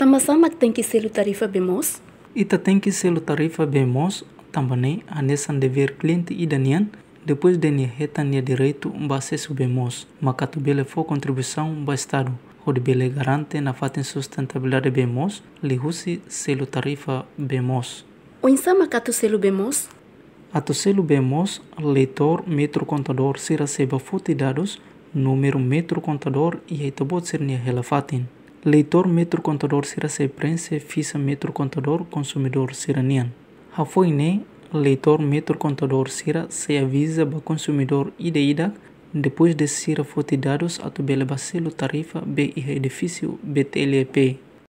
Tamasama tá, tem que ser tarifa bemos? Ita tem que ser tarifa bemos também a nessa dever cliente e danian depois de ne retania direito um acesso bemos, macatu bele for contribuição ba estado. Rodbele garante na fatem sustentabilidade bemos, lihusi selo tarifa bemos. O insama catu selo bemos? Ato selo bemos, leitor, metro contador, se receba fute dados, número metro contador e aí ser ne relevatin. Leitor contador será seprense fisa contador consumidor siranian. Hafoi ne, leitor contador será se avisa ba consumidor ideida depois de ser dados a bele bacilo tarifa B e edifício BTLP.